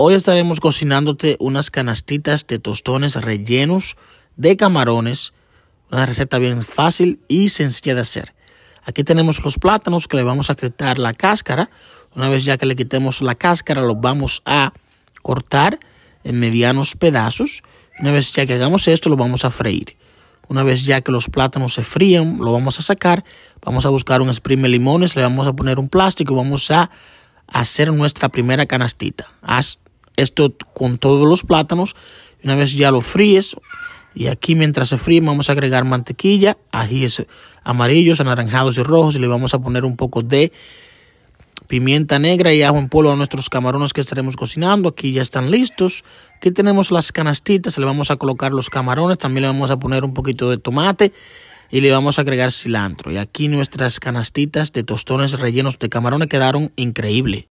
Hoy estaremos cocinándote unas canastitas de tostones rellenos de camarones. Una receta bien fácil y sencilla de hacer. Aquí tenemos los plátanos que le vamos a quitar la cáscara. Una vez ya que le quitemos la cáscara, los vamos a cortar en medianos pedazos. Una vez ya que hagamos esto, lo vamos a freír. Una vez ya que los plátanos se fríen, lo vamos a sacar. Vamos a buscar un de limones, le vamos a poner un plástico y vamos a hacer nuestra primera canastita. Haz esto con todos los plátanos. Una vez ya lo fríes, y aquí mientras se fríe vamos a agregar mantequilla, ajíes amarillos, anaranjados y rojos y le vamos a poner un poco de pimienta negra y ajo en polvo a nuestros camarones que estaremos cocinando. Aquí ya están listos. Aquí tenemos las canastitas, le vamos a colocar los camarones, también le vamos a poner un poquito de tomate y le vamos a agregar cilantro. Y aquí nuestras canastitas de tostones rellenos de camarones quedaron increíbles.